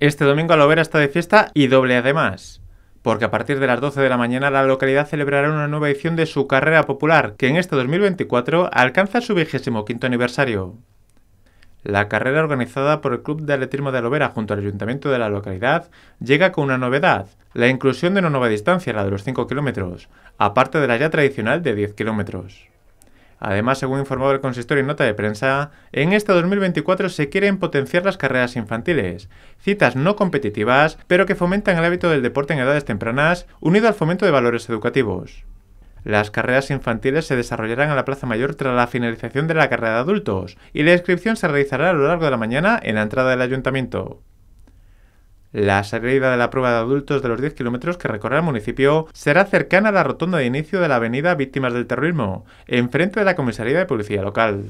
Este domingo Alovera está de fiesta y doble además, porque a partir de las 12 de la mañana la localidad celebrará una nueva edición de su carrera popular, que en este 2024 alcanza su vigésimo quinto aniversario. La carrera organizada por el Club de Atletismo de Alovera junto al Ayuntamiento de la localidad llega con una novedad, la inclusión de una nueva distancia, la de los 5 kilómetros, aparte de la ya tradicional de 10 kilómetros. Además, según informó el consistorio en nota de prensa, en este 2024 se quieren potenciar las carreras infantiles, citas no competitivas, pero que fomentan el hábito del deporte en edades tempranas, unido al fomento de valores educativos. Las carreras infantiles se desarrollarán en la Plaza Mayor tras la finalización de la carrera de adultos y la inscripción se realizará a lo largo de la mañana en la entrada del ayuntamiento. La salida de la prueba de adultos de los 10 kilómetros que recorre el municipio será cercana a la rotonda de inicio de la avenida Víctimas del Terrorismo, enfrente de la comisaría de policía local.